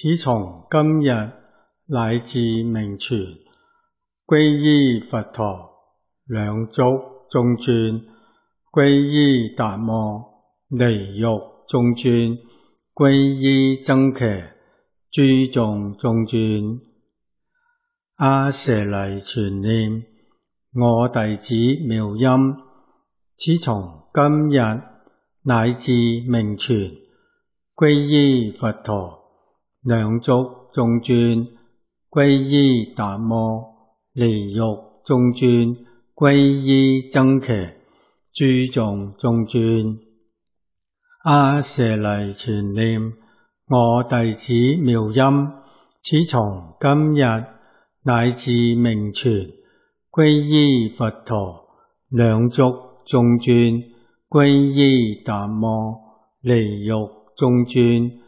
此从今日乃至明存，皈依佛陀两足中转；皈依达摩离欲中转；皈依僧骑诸众中转。阿舍利全念我弟子妙音。此从今日乃至明存，皈依佛陀。两足中尊，皈依达摩；离欲中尊，皈依增骑；诸众中尊，阿舍利全念我弟子妙音，此从今日乃至命存，皈依佛陀。两足中尊，皈依达摩；离欲中尊。